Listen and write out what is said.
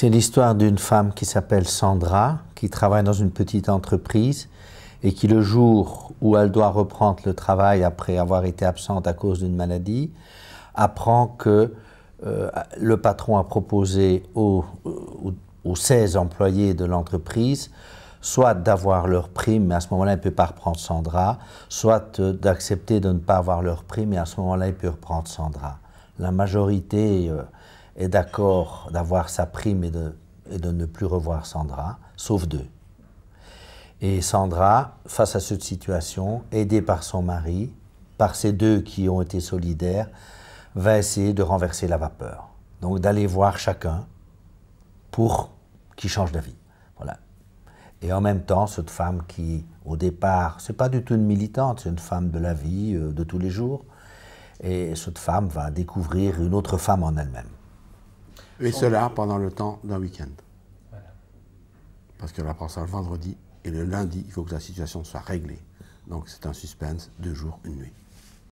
c'est l'histoire d'une femme qui s'appelle Sandra, qui travaille dans une petite entreprise et qui, le jour où elle doit reprendre le travail après avoir été absente à cause d'une maladie, apprend que euh, le patron a proposé aux, 16 euh, employés de l'entreprise soit d'avoir leur prime, mais à ce moment-là, elle ne peut pas reprendre Sandra, soit euh, d'accepter de ne pas avoir leur prime, mais à ce moment-là, il peut reprendre Sandra. La majorité est d'accord d'avoir sa prime et de, et de ne plus revoir Sandra, sauf deux. Et Sandra, face à cette situation, aidée par son mari, par ces deux qui ont été solidaires, va essayer de renverser la vapeur. Donc d'aller voir chacun pour qu'il change d'avis. Voilà. Et en même temps, cette femme qui, au départ, c'est pas du tout une militante, c'est une femme de la vie, euh, de tous les jours, et cette femme va découvrir une autre femme en elle-même. Et cela pendant le temps d'un week-end. Parce que la ça le vendredi et le lundi, il faut que la situation soit réglée. Donc c'est un suspense deux jours, une nuit.